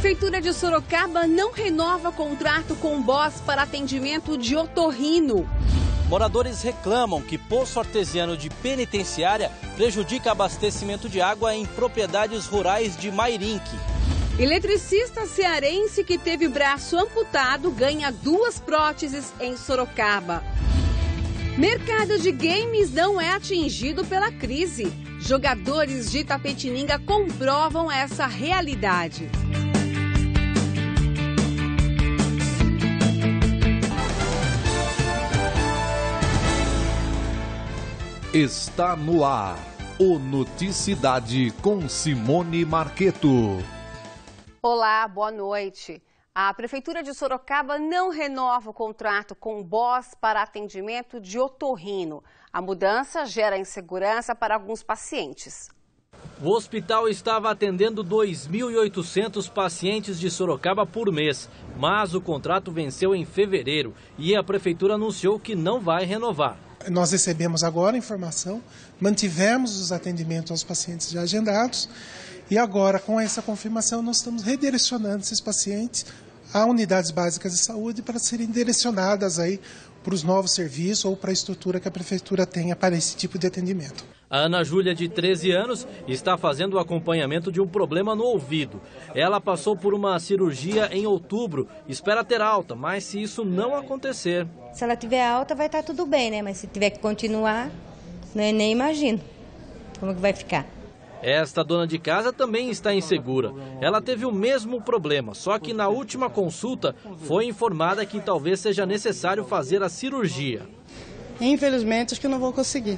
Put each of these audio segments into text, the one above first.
Prefeitura de Sorocaba não renova contrato com BOS para atendimento de otorrino. Moradores reclamam que poço artesiano de penitenciária prejudica abastecimento de água em propriedades rurais de Mairinque. Eletricista cearense que teve braço amputado ganha duas próteses em Sorocaba. Mercado de games não é atingido pela crise. Jogadores de Tapetininga comprovam essa realidade. Está no ar o Noticidade com Simone Marqueto. Olá, boa noite. A Prefeitura de Sorocaba não renova o contrato com o BOS para atendimento de otorrino. A mudança gera insegurança para alguns pacientes. O hospital estava atendendo 2.800 pacientes de Sorocaba por mês, mas o contrato venceu em fevereiro e a prefeitura anunciou que não vai renovar. Nós recebemos agora a informação, mantivemos os atendimentos aos pacientes já agendados e agora, com essa confirmação, nós estamos redirecionando esses pacientes a unidades básicas de saúde para serem direcionadas aí para os novos serviços ou para a estrutura que a prefeitura tenha para esse tipo de atendimento. A Ana Júlia, de 13 anos, está fazendo o acompanhamento de um problema no ouvido. Ela passou por uma cirurgia em outubro, espera ter alta, mas se isso não acontecer. Se ela tiver alta, vai estar tá tudo bem, né? Mas se tiver que continuar, né, nem imagino como que vai ficar. Esta dona de casa também está insegura. Ela teve o mesmo problema, só que na última consulta foi informada que talvez seja necessário fazer a cirurgia. Infelizmente, acho que não vou conseguir.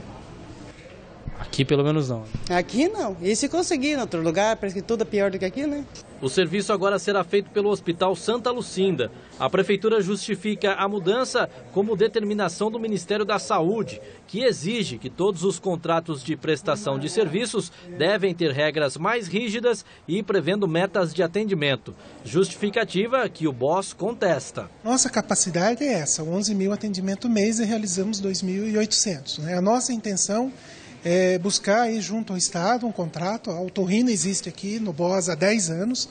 Aqui pelo menos não. Aqui não. E se conseguir em outro lugar, parece que tudo é pior do que aqui, né? O serviço agora será feito pelo Hospital Santa Lucinda. A prefeitura justifica a mudança como determinação do Ministério da Saúde, que exige que todos os contratos de prestação de serviços devem ter regras mais rígidas e prevendo metas de atendimento. Justificativa que o BOS contesta. Nossa capacidade é essa, 11 mil atendimentos mês e realizamos 2.800. Né? A nossa intenção é, buscar aí junto ao Estado um contrato. A Autorrina existe aqui no BOS há 10 anos.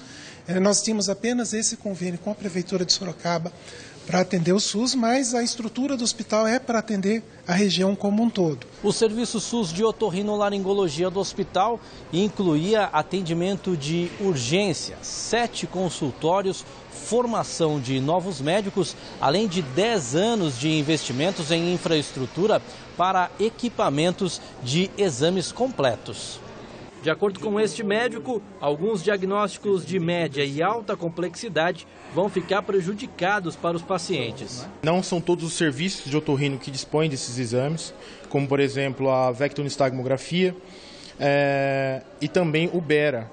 É, nós tínhamos apenas esse convênio com a Prefeitura de Sorocaba para atender o SUS, mas a estrutura do hospital é para atender a região como um todo. O serviço SUS de otorrinolaringologia do hospital incluía atendimento de urgência, sete consultórios, formação de novos médicos, além de dez anos de investimentos em infraestrutura para equipamentos de exames completos. De acordo com este médico, alguns diagnósticos de média e alta complexidade vão ficar prejudicados para os pacientes. Não são todos os serviços de otorrino que dispõem desses exames, como por exemplo a vectonistagmografia é, eh, e também o BERA,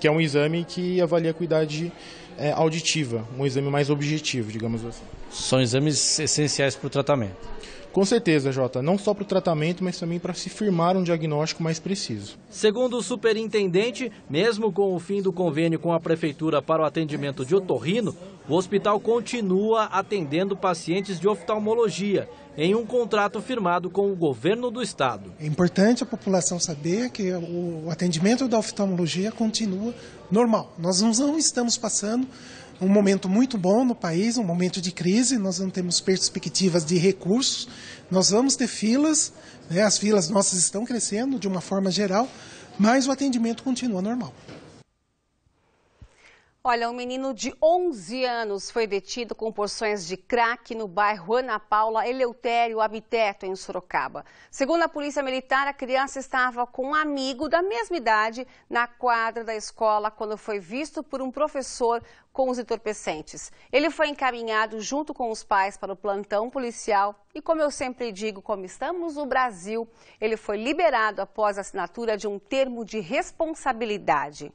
que é um exame que avalia a cuidade é, eh, auditiva, um exame mais objetivo, digamos assim. São exames essenciais para o tratamento. Com certeza, Jota, não só para o tratamento, mas também para se firmar um diagnóstico mais preciso. Segundo o superintendente, mesmo com o fim do convênio com a prefeitura para o atendimento de otorrino, o hospital continua atendendo pacientes de oftalmologia em um contrato firmado com o governo do estado. É importante a população saber que o atendimento da oftalmologia continua normal. Nós não estamos passando um momento muito bom no país, um momento de crise, nós não temos perspectivas de recursos, nós vamos ter filas, né, as filas nossas estão crescendo de uma forma geral, mas o atendimento continua normal. Olha, um menino de 11 anos foi detido com porções de crack no bairro Ana Paula Eleutério Abiteto, em Sorocaba. Segundo a Polícia Militar, a criança estava com um amigo da mesma idade na quadra da escola quando foi visto por um professor com os entorpecentes. Ele foi encaminhado junto com os pais para o plantão policial e, como eu sempre digo, como estamos no Brasil, ele foi liberado após a assinatura de um termo de responsabilidade.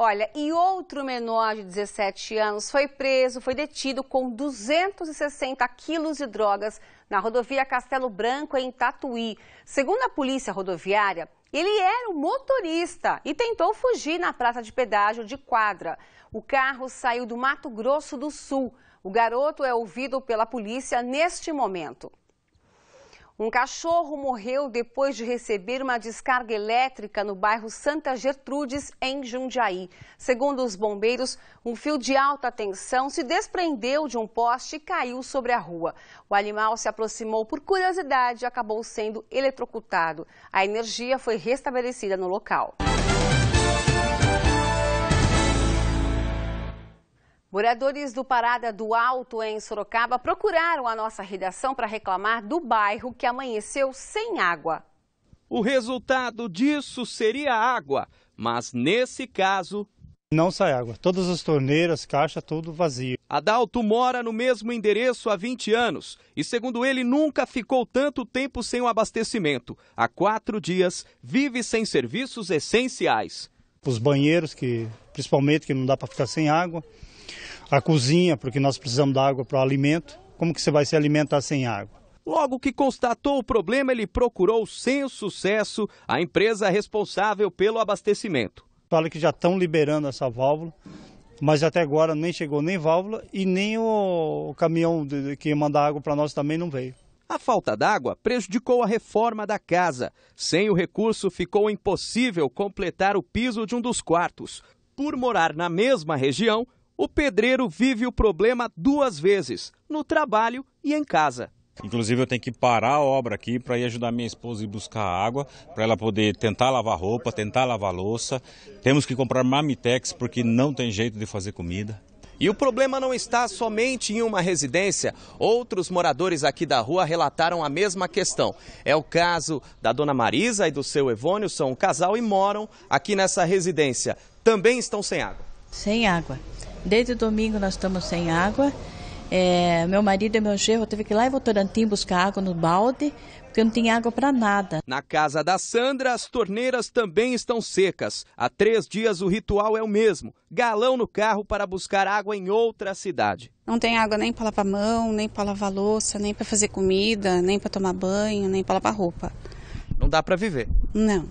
Olha, e outro menor de 17 anos foi preso, foi detido com 260 quilos de drogas na rodovia Castelo Branco, em Tatuí. Segundo a polícia rodoviária, ele era um motorista e tentou fugir na praça de pedágio de quadra. O carro saiu do Mato Grosso do Sul. O garoto é ouvido pela polícia neste momento. Um cachorro morreu depois de receber uma descarga elétrica no bairro Santa Gertrudes, em Jundiaí. Segundo os bombeiros, um fio de alta tensão se desprendeu de um poste e caiu sobre a rua. O animal se aproximou por curiosidade e acabou sendo eletrocutado. A energia foi restabelecida no local. Moradores do Parada do Alto, em Sorocaba, procuraram a nossa redação para reclamar do bairro que amanheceu sem água. O resultado disso seria água, mas nesse caso. Não sai água. Todas as torneiras, caixa, tudo vazio. Adalto mora no mesmo endereço há 20 anos e, segundo ele, nunca ficou tanto tempo sem o abastecimento. Há quatro dias, vive sem serviços essenciais. Os banheiros, que principalmente que não dá para ficar sem água a cozinha, porque nós precisamos da água para o alimento. Como que você vai se alimentar sem água? Logo que constatou o problema, ele procurou sem sucesso a empresa responsável pelo abastecimento. Fala que já estão liberando essa válvula, mas até agora nem chegou nem válvula e nem o caminhão que manda água para nós também não veio. A falta d'água prejudicou a reforma da casa. Sem o recurso, ficou impossível completar o piso de um dos quartos. Por morar na mesma região, o pedreiro vive o problema duas vezes: no trabalho e em casa. Inclusive, eu tenho que parar a obra aqui para ir ajudar minha esposa a buscar água, para ela poder tentar lavar roupa, tentar lavar louça. Temos que comprar mamitex porque não tem jeito de fazer comida. E o problema não está somente em uma residência. Outros moradores aqui da rua relataram a mesma questão. É o caso da dona Marisa e do seu Evônio, são um casal e moram aqui nessa residência. Também estão sem água. Sem água. Desde domingo nós estamos sem água. É, meu marido e meu gerro teve que ir lá em Votorantim buscar água no balde, porque não tinha água para nada. Na casa da Sandra, as torneiras também estão secas. Há três dias o ritual é o mesmo: galão no carro para buscar água em outra cidade. Não tem água nem para lavar mão, nem para lavar louça, nem para fazer comida, nem para tomar banho, nem para lavar roupa. Não dá para viver. Não.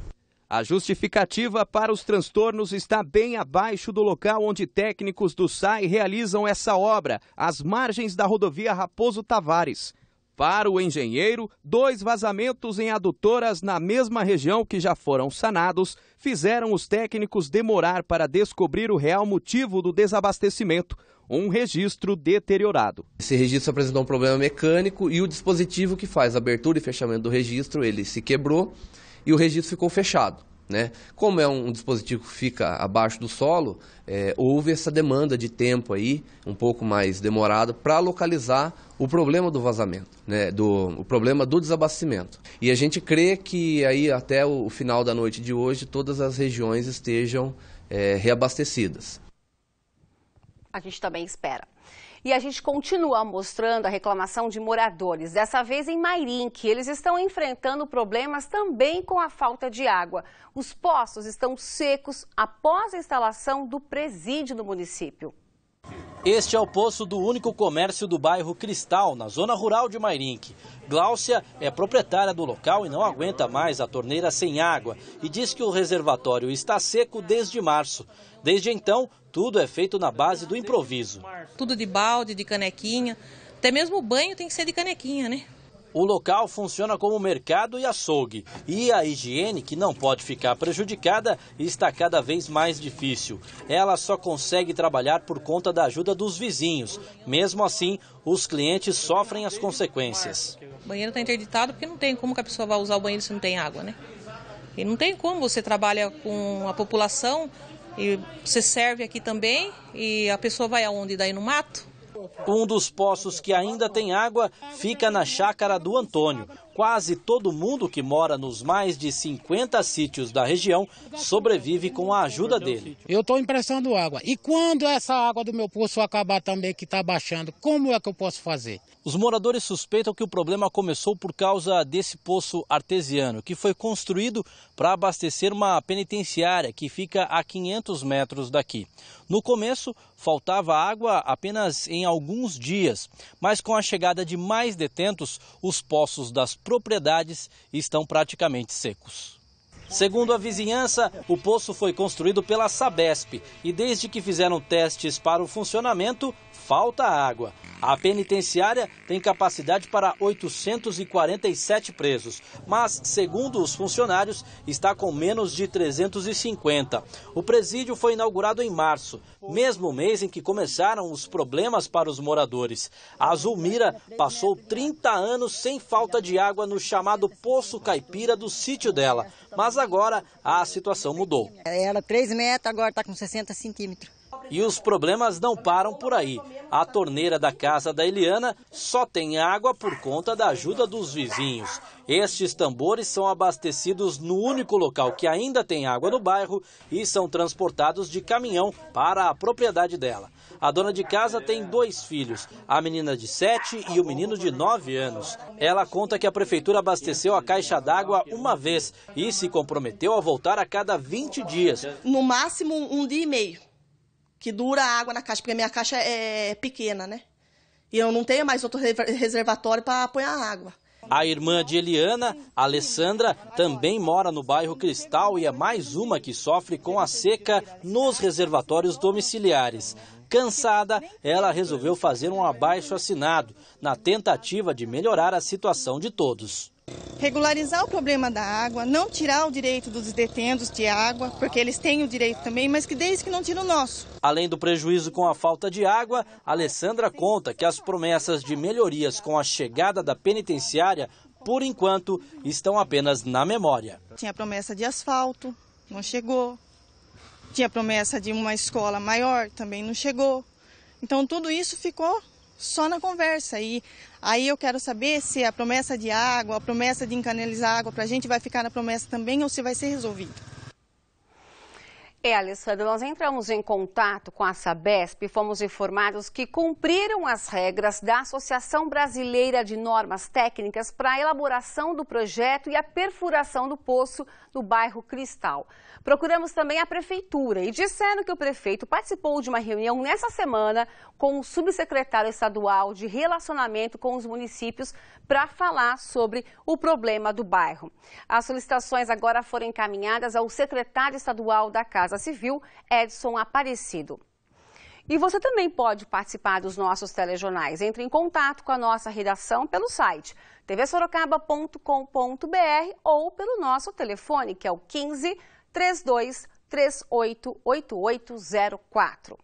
A justificativa para os transtornos está bem abaixo do local onde técnicos do SAI realizam essa obra, às margens da rodovia Raposo Tavares. Para o engenheiro, dois vazamentos em adutoras na mesma região que já foram sanados fizeram os técnicos demorar para descobrir o real motivo do desabastecimento, um registro deteriorado. Esse registro apresentou um problema mecânico e o dispositivo que faz abertura e fechamento do registro, ele se quebrou e o registro ficou fechado. Né? Como é um dispositivo que fica abaixo do solo, é, houve essa demanda de tempo aí, um pouco mais demorado, para localizar o problema do vazamento, né? do, o problema do desabastecimento. E a gente crê que aí até o final da noite de hoje todas as regiões estejam é, reabastecidas. A gente também espera. E a gente continua mostrando a reclamação de moradores, dessa vez em Mairim, que eles estão enfrentando problemas também com a falta de água. Os poços estão secos após a instalação do presídio no município. Este é o poço do único comércio do bairro Cristal, na zona rural de Mairinque. Gláucia é proprietária do local e não aguenta mais a torneira sem água e diz que o reservatório está seco desde março. Desde então, tudo é feito na base do improviso. Tudo de balde, de canequinha. Até mesmo o banho tem que ser de canequinha, né? O local funciona como mercado e açougue, e a higiene, que não pode ficar prejudicada, está cada vez mais difícil. Ela só consegue trabalhar por conta da ajuda dos vizinhos. Mesmo assim, os clientes sofrem as consequências. O banheiro está interditado porque não tem como que a pessoa vá usar o banheiro se não tem água, né? E não tem como você trabalha com a população e você serve aqui também e a pessoa vai aonde? Daí no mato? Um dos poços que ainda tem água fica na chácara do Antônio. Quase todo mundo que mora nos mais de 50 sítios da região sobrevive com a ajuda dele. Eu estou emprestando água. E quando essa água do meu poço acabar também, que está baixando, como é que eu posso fazer? Os moradores suspeitam que o problema começou por causa desse poço artesiano, que foi construído para abastecer uma penitenciária que fica a 500 metros daqui. No começo, faltava água apenas em alguns dias, mas com a chegada de mais detentos, os poços das propriedades estão praticamente secos. Segundo a vizinhança, o poço foi construído pela Sabesp e desde que fizeram testes para o funcionamento, falta água. A penitenciária tem capacidade para 847 presos, mas, segundo os funcionários, está com menos de 350. O presídio foi inaugurado em março, mesmo mês em que começaram os problemas para os moradores. A Zulmira passou 30 anos sem falta de água no chamado Poço Caipira do sítio dela, mas agora a situação mudou. Era 3 é metros, agora está com 60 centímetros. E os problemas não param por aí. A torneira da casa da Eliana só tem água por conta da ajuda dos vizinhos. Estes tambores são abastecidos no único local que ainda tem água no bairro e são transportados de caminhão para a propriedade dela. A dona de casa tem dois filhos, a menina de 7 e o menino de 9 anos. Ela conta que a prefeitura abasteceu a caixa d'água uma vez e se comprometeu a voltar a cada 20 dias. No máximo um dia e meio que dura a água na caixa, porque a minha caixa é pequena, né? E eu não tenho mais outro reservatório para pôr a água. A irmã de Eliana, Alessandra, também mora no bairro Cristal e é mais uma que sofre com a seca nos reservatórios domiciliares. Cansada, ela resolveu fazer um né? abaixo assinado na tentativa de melhorar a situação de todos. Regularizar o problema da água, não tirar o direito dos detentos de água, porque eles têm o direito também, mas que desde que não tira o nosso. Além do prejuízo com a falta de água, Alessandra conta que as promessas de melhorias com a chegada da penitenciária, por enquanto, estão apenas na memória. Tinha promessa de asfalto, não chegou. Tinha promessa de uma escola maior, também não chegou. Então tudo isso ficou só na conversa. E aí eu quero saber se a promessa de água, a promessa de encanalizar água para a gente vai ficar na promessa também ou se vai ser resolvido. É, Alessandra, nós entramos em contato com a Sabesp e fomos informados que cumpriram as regras da Associação Brasileira de Normas Técnicas para a elaboração do projeto e a perfuração do poço no bairro Cristal. Procuramos também a Prefeitura e disseram que o prefeito participou de uma reunião nessa semana com o subsecretário estadual de relacionamento com os municípios para falar sobre o problema do bairro. As solicitações agora foram encaminhadas ao secretário estadual da Casa Casa Civil, Edson Aparecido. E você também pode participar dos nossos telejornais. Entre em contato com a nossa redação pelo site tvsorocaba.com.br ou pelo nosso telefone, que é o 15 32 8804.